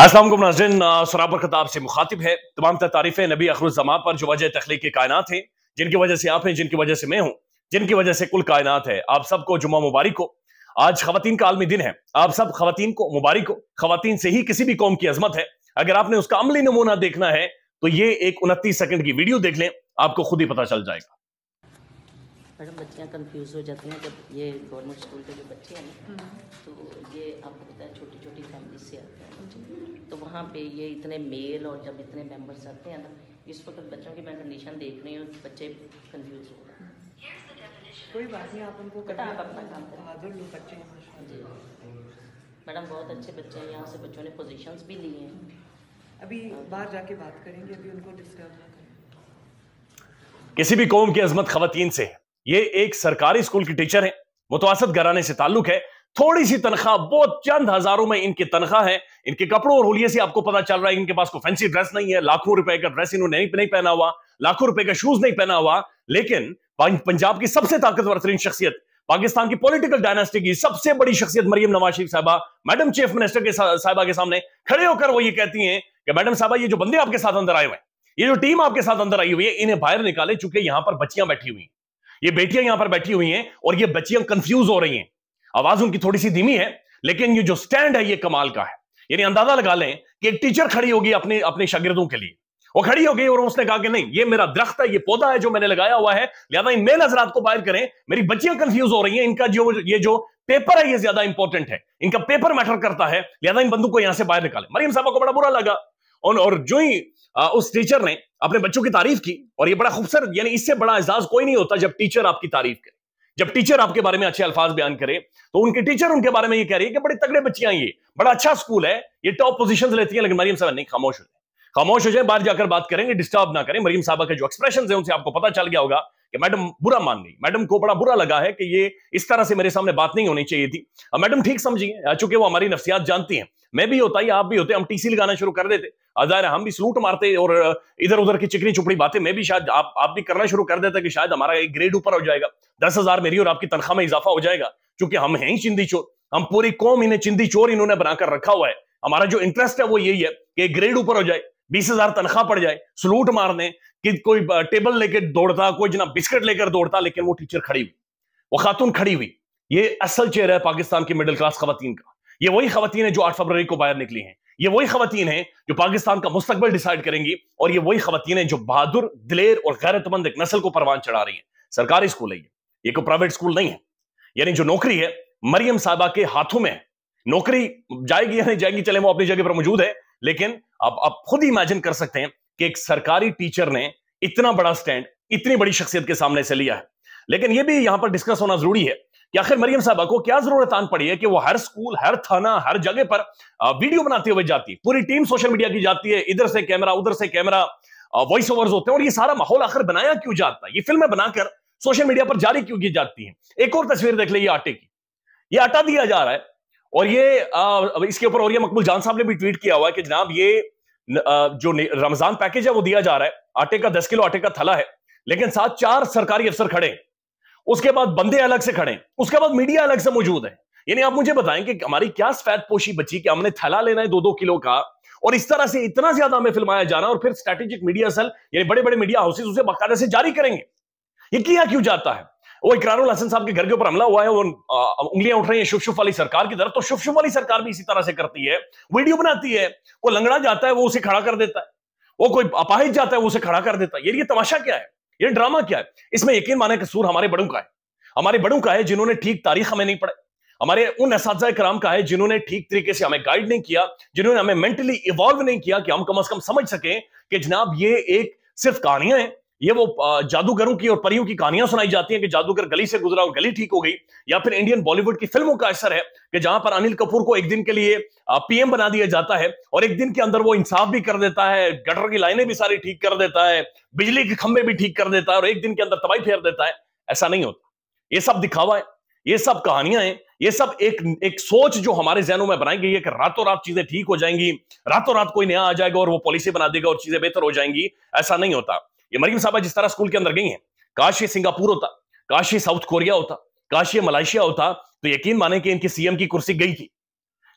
असलम नाजिन सराबर खताब से मुखातिब है तमाम तारीफ़ें नबी अखरुजमा पर जो वजह तखलीक के कायनात हैं जिनकी वजह से आप हैं जिनकी वजह से मैं हूँ जिनकी वजह से कुल कायनात है आप सबको जुमा मुबारक हो आज खवतिन का आलमी दिन है आप सब खवतिन को मुबारक हो खातन से ही किसी भी कौम की अजमत है अगर आपने उसका अमली नमूना देखना है तो ये एक उनतीस सेकेंड की वीडियो देख लें आपको खुद ही पता चल जाएगा मैडम बच्चियाँ कंफ्यूज हो जाती हैं जब ये गवर्नमेंट स्कूल के जो बच्चे हैं ना हम्म। तो ये आपको पता है छोटी छोटी फैमिली से आते हैं तो वहाँ पे ये इतने मेल और जब इतने मेंबर्स आते हैं ना इस वक्त बच्चों की मैं कंडीशन देख रही हूँ बच्चे कंफ्यूज हो रहे हैं कोई बात नहीं आप उनको आप अपना काम बच्चे जी मैडम बहुत अच्छे बच्चे हैं यहाँ से बच्चों ने पोजिशन भी ली हैं अभी बाहर जाके बात करेंगे अभी उनको डिस्टर्ब किसी भी कौम की अजमत खातिन से ये एक सरकारी स्कूल की टीचर है मुतवासत घराने से ताल्लुक है थोड़ी सी तनख्वाह बहुत चंद हजारों में इनकी तनख्वाह है इनके कपड़ों और होलिये से आपको पता चल रहा है इनके पास कोई फैंसी ड्रेस नहीं है लाखों रुपए का ड्रेस इन्होंने नहीं पहना हुआ लाखों रुपए का शूज नहीं पहना हुआ लेकिन पंजाब की सबसे ताकतवर तरीन शख्सियत पाकिस्तान की पॉलिटिकल डायनेस्टी की सबसे बड़ी शख्सियत मरियम नवाज शरीफ साहबा मैडम चीफ मिनिस्टर के साहबा के सामने खड़े होकर वो ये कहती हैं कि मैडम साहबा ये जो बंदे आपके साथ अंदर आए हुए हैं ये जो टीम आपके साथ अंदर आई हुई है इन्हें बाहर निकाले चूंकि यहां पर बच्चियां बैठी हुई ये बेटियां यहां पर बैठी हुई हैं और ये बच्चियां कंफ्यूज हो रही हैं आवाज उनकी थोड़ी सी धीमी है लेकिन ये जो स्टैंड है ये कमाल का है यानी अंदाजा लगा लें कि एक टीचर खड़ी होगी अपने अपने शागिर्दों के लिए वो खड़ी हो गई और उसने कहा कि नहीं ये मेरा दरख्त है ये पौधा है जो मैंने लगाया हुआ है लिहाजा इन मेल हजरात को बाहर करें मेरी बच्चियां कंफ्यूज हो रही हैं इनका जो ये जो पेपर है ये ज्यादा इंपॉर्टेंट है इनका पेपर मैटर करता है लिहाजा इन बंदूक को यहां से बाहर निकाले मरियम साहबा को बड़ा बुरा लगा और जो ही उस टीचर ने अपने बच्चों की तारीफ की और ये बड़ा खूबसूरत यानी इससे बड़ा एजाज कोई नहीं होता जब टीचर आपकी तारीफ करे जब टीचर आपके बारे में अच्छे अल्फाज बयान करे तो उनके टीचर उनके बारे में ये कह रही है कि बड़े तगड़े बच्चियां ये बड़ा अच्छा स्कूल है ये टॉप पोजीशन लेती है लेकिन मरीम साहब नहीं खामोश हो जाए खामोश हो जाए बाहर जाकर बात करेंगे डिस्टर्ब ना करें मरीम साहबा के जो एक्सप्रेशन है उनसे आपको पता चल गया होगा कि मैडम बुरा मान गई मैडम को बड़ा बुरा लगा है कि ये इस तरह से मेरे सामने बात नहीं होनी चाहिए थी मैडम ठीक समझिए चूंकि वो हमारी नफसियात जानती हैं मैं भी होता ही आप भी होते हम टीसी लगाना शुरू कर देते अजहर हम भी सलूट मारते और इधर उधर की चिकनी चुपड़ी बातें मैं भी शायद आप आप भी करना शुरू कर देता कि शायद हमारा एक ग्रेड ऊपर हो जाएगा दस मेरी और आपकी तनख्वाह में इजाफा हो जाएगा चूंकि हम हैं ही चिंदी चोर हम पूरी कौम इन्हें चिंदी चोर इन्होंने बनाकर रखा हुआ है हमारा जो इंटरेस्ट है वो यही है कि ग्रेड ऊपर हो जाए बीस हजार तनख्वाह पड़ जाए सलूट मार दें कि कोई टेबल लेकर दौड़ता कोई जना बिस्किट लेकर दौड़ता लेकिन वो टीचर खड़ी हुई वो खातून खड़ी हुई ये असल चेहरा है पाकिस्तान की मिडिल क्लास खातन का ये वही खातन है जो आठ फरवरी को बाहर निकली हैं ये वही खातन है जो पाकिस्तान का मुस्तबल डिसाइड करेंगी और ये वही खातन है जो बहादुर दिलेर और गैरतमंद एक नस्ल को परवान चढ़ा रही है सरकारी स्कूल है ये ये कोई प्राइवेट स्कूल नहीं है यानी जो नौकरी है मरियम साहबा के हाथों में है नौकरी जाएगी या नहीं जाएगी चले वो अपनी जगह पर मौजूद है लेकिन अब आप खुद इमेजिन कर सकते हैं कि एक सरकारी टीचर ने इतना बड़ा स्टैंड इतनी बड़ी शख्सियत के सामने से लिया है लेकिन यह भी यहां पर डिस्कस होना जरूरी है कि आखिर मरियम साहबा को क्या जरूरत आन पड़ी है कि वो हर स्कूल हर थाना हर जगह पर वीडियो बनाते हुए जाती है पूरी टीम सोशल मीडिया की जाती है इधर से कैमरा उधर से कैमरा वॉइस ओवर होते हैं और ये सारा माहौल आखिर बनाया क्यों जाता है ये फिल्में बनाकर सोशल मीडिया पर जारी क्यों की जाती है एक और तस्वीर देख ली आटे की ये आटा दिया जा रहा है और ये आ, इसके ऊपर और ये मकबूल जान साहब ने भी ट्वीट किया हुआ है कि जनाब ये आ, जो रमजान पैकेज है वो दिया जा रहा है आटे का दस किलो आटे का थला है लेकिन साथ चार सरकारी अफसर खड़े उसके बाद बंदे अलग से खड़े उसके बाद मीडिया अलग से मौजूद है यानी आप मुझे बताएं कि हमारी क्या सफेद पोशी बची कि हमने थला लेना है दो दो किलो का और इस तरह से इतना ज्यादा हमें फिल्माया जाना और फिर स्ट्रेटेजिक मीडिया सेल यानी बड़े बड़े मीडिया हाउसेज उसे बाकायदा से जारी करेंगे ये किया क्यों जाता है वो इकरारुल हसन साहब के घर के ऊपर हमला हुआ है वो उंगलियां उठ रही है शुभ शुभ वाली सरकार की तरफ तो शुभ शुभ वाली सरकार भी इसी तरह से करती है वीडियो बनाती है वो लंगड़ा जाता है वो उसे खड़ा कर देता है वो कोई अपाहिज जाता है वो उसे खड़ा कर देता है ये तमाशा क्या है ये ड्रामा क्या है इसमें यकीन माने कसूर हमारे बड़ों का है हमारे बड़ों का है जिन्होंने ठीक तारीख हमें नहीं पढ़ाई हमारे उन इस कराम का है जिन्होंने ठीक तरीके से हमें गाइड नहीं किया जिन्होंने हमें मेंटली इवॉल्व नहीं किया कि हम कम अज कम समझ सकें कि जनाब ये एक सिर्फ कहानियां हैं ये वो जादूगरों की और परियों की कहानियां सुनाई जाती हैं कि जादूगर गली से गुजरा और गली ठीक हो गई या फिर इंडियन बॉलीवुड की फिल्मों का असर है कि जहां पर अनिल कपूर को एक दिन के लिए पीएम बना दिया जाता है और एक दिन के अंदर वो इंसाफ भी कर देता है गटर की लाइनें भी सारी ठीक कर देता है बिजली के खंभे भी ठीक कर देता है और एक दिन के अंदर तबाही फेर देता है ऐसा नहीं होता ये सब दिखावा है ये सब कहानियां हैं ये सब एक एक सोच जो हमारे जहनों में बनाई गई है कि रातों रात चीजें ठीक हो जाएंगी रातों रात कोई नया आ जाएगा और वो पॉलिसी बना देगा और चीजें बेहतर हो जाएंगी ऐसा नहीं होता ये मरीम साहबा जिस तरह स्कूल के अंदर गई हैं काश ये सिंगापुर होता काश ये साउथ कोरिया होता काश ये मलेशिया होता तो यकीन माने कि इनकी सीएम की कुर्सी गई थी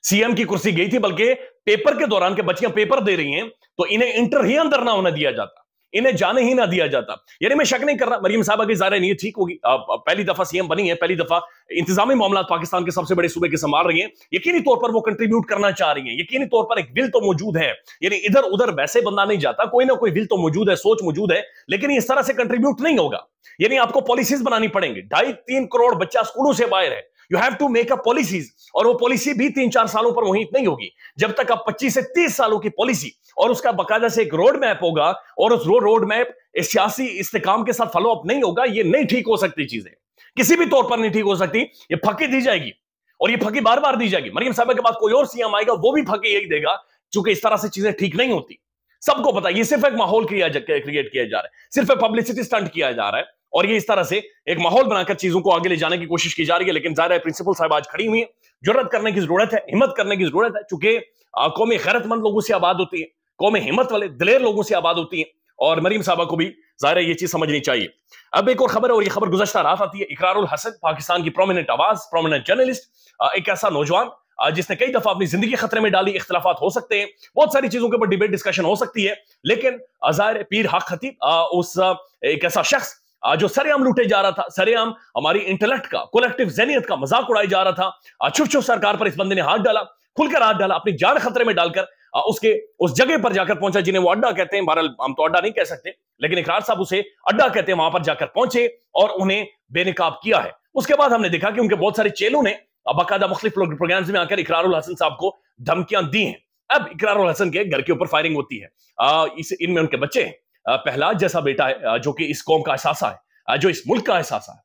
सीएम की कुर्सी गई थी बल्कि पेपर के दौरान के बच्चियां पेपर दे रही हैं तो इन्हें इंटर ही अंदर ना होने दिया जाता इन्हें जाने ही ना दिया जाता यानी मैं शक नहीं कर रहा मरीम साहबा की ज़ाहिर नहीं ठीक होगी पहली दफा सीएम बनी है पहली दफा इंतजामी मामला पाकिस्तान के सबसे बड़े सूबे के संभाल रही है यकीनी तौर पर वो कंट्रीब्यूट करना चाह रही है यकीनी तौर पर एक विल तो मौजूद है यानी इधर उधर वैसे बंदा नहीं जाता कोई ना कोई विल तो मौजूद है सोच मौजूद है लेकिन इस तरह से कंट्रीब्यूट नहीं होगा यानी आपको पॉलिसीज बनानी पड़ेंगी ढाई तीन करोड़ बच्चा स्कूलों से बाहर है you have to make a policies और वो पॉलिसी भी तीन चार सालों पर मुहित नहीं होगी जब तक आप 25 से 30 सालों की पॉलिसी और उसका बकायदा से एक रोड मैप होगा और उस रोड मैप सियासी इस्तेकाम के साथ फॉलोअप नहीं होगा ये नहीं ठीक हो सकती चीजें किसी भी तौर पर नहीं ठीक हो सकती ये फकी दी जाएगी और ये फकी बार बार दी जाएगी मरियम साहब के बाद कोई और सीएम आएगा वो भी फकी यही देगा चूंकि इस तरह से चीजें ठीक नहीं होती सबको पता ये सिर्फ एक माहौल क्रिएट किया जा रहा है सिर्फ एक पब्लिसिटी स्टंट किया जा रहा है और ये इस तरह से एक माहौल बनाकर चीजों को आगे ले जाने की कोशिश की जा रही है लेकिन जाहिर है प्रिंसिपल साहब आज खड़ी हुई है जरूरत करने की जरूरत है हिम्मत करने की जरूरत है चूंकि कौमें गैरतमंद लोगों से आबाद होती है कौमी हिम्मत वाले दिलेर लोगों से आबाद होती है और मरीम साहबा को भी जाहिर है ये चीज समझनी चाहिए अब एक और खबर और ये खबर गुजशत रात आती है इकरारुल हसन पाकिस्तान की प्रोमिनेंट आवाज प्रोमिनेंट जर्नलिस्ट एक ऐसा नौजवान जिसने कई दफा अपनी जिंदगी खतरे में डाली इख्तलाफात हो सकते हैं बहुत सारी चीजों के ऊपर डिबेट डिस्कशन हो सकती है लेकिन पीर हक खतीब उस एक ऐसा शख्स जो सरेआम लूटे जा रहा था सरेआम हमारी इंटेलेक्ट का कोलेक्टिव जहनीत का मजाक उड़ाया जा रहा था छुप छुप सरकार पर इस बंदे ने हाथ डाला खुलकर हाथ डाला अपनी जान खतरे में डालकर उसके उस जगह पर जाकर पहुंचा जिन्हें वो अड्डा कहते हैं बहरहाल हम तो अड्डा नहीं कह सकते लेकिन इकरार साहब उसे अड्डा कहते हैं वहां पर जाकर पहुंचे और उन्हें बेनकाब किया है उसके बाद हमने देखा कि उनके बहुत सारे चेलों ने बाकायदा मुख्तलिफ प्रोग्राम्स में आकर इकरारुल हसन साहब को धमकियां दी हैं अब इकरारुल हसन के घर के ऊपर फायरिंग होती है इनमें उनके बच्चे हैं पहलाद जैसा बेटा है जो कि इस कौम का असासा है जो इस मुल्क का असासा है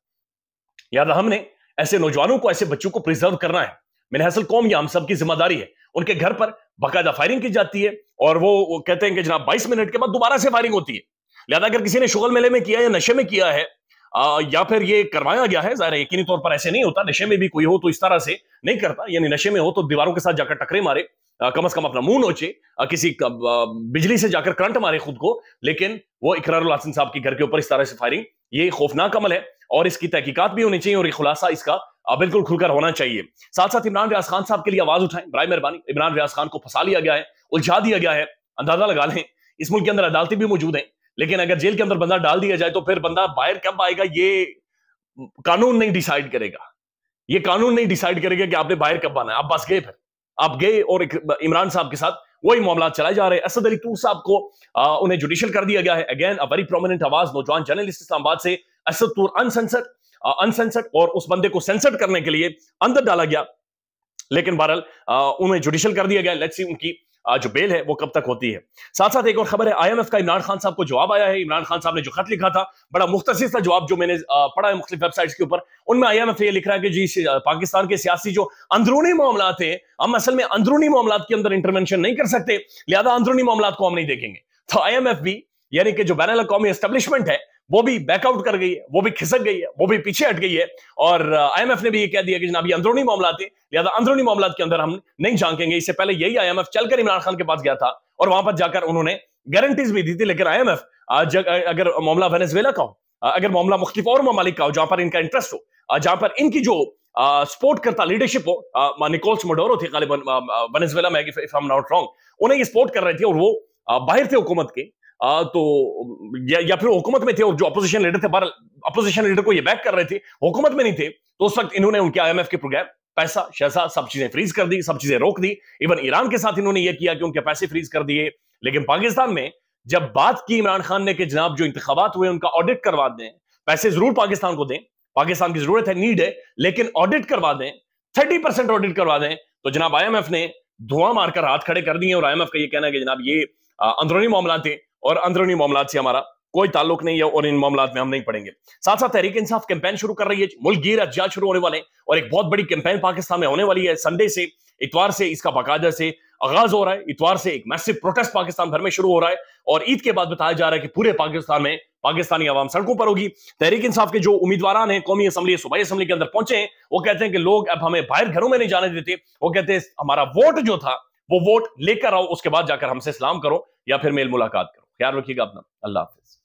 याद हमने ऐसे नौजवानों को ऐसे बच्चों को प्रिजर्व करना है मैंने हासिल कौम यह हम सबकी जिम्मेदारी है उनके घर पर बाकायदा फायरिंग की जाती है और वो, वो कहते हैं कि जनाब बाईस मिनट के बाद दोबारा से फायरिंग होती है लिहाजा अगर किसी ने शुगल मेले में किया या नशे में किया है आ, या फिर ये करवाया गया है ज़ाहिर यकीनी तौर पर ऐसे नहीं होता नशे में भी कोई हो तो इस तरह से नहीं करता यानी नशे में हो तो दीवारों के साथ जाकर टकरे मारे कम से कम अपना मुंह नोचे किसी बिजली से जाकर करंट मारे खुद को लेकिन वो इकरार हासन साहब के घर के ऊपर इस तरह से फायरिंग ये खौफनाक अमल है और इसकी तहकीकत भी होनी चाहिए और ये खुलासा इसका बिल्कुल खुलकर होना चाहिए साथ साथ इमरान रियाज खान साहब के लिए आवाज उठाएं बर मेहरबानी इमरान रियाज खान को फंसा लिया गया है उलझा दिया गया है अंदाजा लगा लें इस मुल्क के अंदर अदालतें भी मौजूद हैं लेकिन अगर जेल के अंदर बंदा डाल दिया जाए तो फिर बंदा बाहर कब आएगा ये कानून नहीं डिसाइड करेगा ये कानून नहीं डिसाइड करेगा कि आपने बाहर कब आना है आप बस गए फिर आप गए और एक इमरान साहब के साथ वही मामला चलाए जा रहे हैं असद अली तूर साहब को आ, उन्हें जुडिशियल कर दिया गया है अगेन अ वेरी प्रोमिनेंट आवाज नौजवान जर्नलिस्ट इस्लामाबाद से असद तूर अनसेंसर्ड अनसेंसर्ड और उस बंदे को सेंसर्ड करने के लिए अंदर डाला गया लेकिन बहरल उन्हें जुडिशियल कर दिया गया लेट्स सी उनकी जो बेल है वो कब तक होती है साथ साथ एक और खबर है आईएमएफ का इमरान खान साहब को जवाब आया है इमरान खान साहब ने जो खत लिखा था बड़ा मुख्तिस था जवाब जो मैंने पढ़ा है मुख्तलिफ वेबसाइट्स के ऊपर उनमें आईएमएफ ये लिख रहा है कि जी पाकिस्तान के सियासी जो अंदरूनी मामला थे हम असल में अंदरूनी मामला के अंदर इंटरवेंशन नहीं कर सकते लिहाजा अंदरूनी मामला को हम नहीं देखेंगे तो आई भी यानी कि जो बैन अवी एस्टेब्लिशमेंट है वो भी बैकआउट कर गई है वो भी खिसक गई है वो भी पीछे हट गई है और आईएमएफ uh, ने भी ये कह दिया कि जनाब ये अंदरूनी मामला थे लिहाजा अंदरूनी मामला के अंदर हम नहीं झांकेंगे इससे पहले यही आईएमएफ चलकर इमरान खान के पास गया था और वहां पर जाकर उन्होंने गारंटीज भी दी थी लेकिन आईएमएफ uh, uh, अगर मामला वेनेजवेला का हो अगर मामला मुख्तलिफ और ममालिक का हो जहां पर इनका इंटरेस्ट हो जहां पर इनकी जो सपोर्ट करता लीडरशिप हो निकोल्स मोडोरो थे वेनेजवेला में if I am not wrong उन्हें ये सपोर्ट कर रहे थे और वो बाहर थे हुकूमत के तो या, या फिर हुकूमत में थे और जो अपोजिशन लीडर थे बहरहाल अपोजिशन लीडर को ये बैक कर रहे थे हुकूमत में नहीं थे तो उस वक्त इन्होंने उनके आईएमएफ के प्रोग्राम पैसा शैसा सब चीजें फ्रीज कर दी सब चीजें रोक दी इवन ईरान के साथ इन्होंने ये किया कि उनके पैसे फ्रीज कर दिए लेकिन पाकिस्तान में जब बात की इमरान खान ने कि जनाब जो इंतबात हुए उनका ऑडिट करवा दें पैसे जरूर पाकिस्तान को दें पाकिस्तान की जरूरत है नीड है लेकिन ऑडिट करवा दें थर्टी परसेंट ऑडिट करवा दें तो जनाब आई ने धुआं मारकर हाथ खड़े कर दिए और आई का ये कहना है कि जनाब ये अंदरूनी मामला थे और अंदरूनी मामला से हमारा कोई ताल्लुक नहीं है और इन मामला में हम नहीं पढ़ेंगे साथ साथ तहरीक इंसाफ कैंपेन शुरू कर रही है मुल्क गिर अज्जा शुरू होने वाले और एक बहुत बड़ी कैंपेन पाकिस्तान में होने वाली है संडे से इतवार से इसका बाकायदा से आगाज हो रहा है इतवार से एक मैसिव प्रोटेस्ट पाकिस्तान भर में शुरू हो रहा है और ईद के बाद बताया जा रहा है कि पूरे पाकिस्तान में पाकिस्तानी आवाम सड़कों पर होगी तहरीक इंसाफ के जो उम्मीदवार हैं कौमी असम्बली सूबाई असम्बली के अंदर पहुंचे हैं वो कहते हैं कि लोग अब हमें बाहर घरों में नहीं जाने देते वो कहते हैं हमारा वोट जो था वो वोट लेकर आओ उसके बाद जाकर हमसे इस्लाम करो या फिर मेल मुलाकात करो ख्याल रखिएगा अपना अल्लाह हाफिज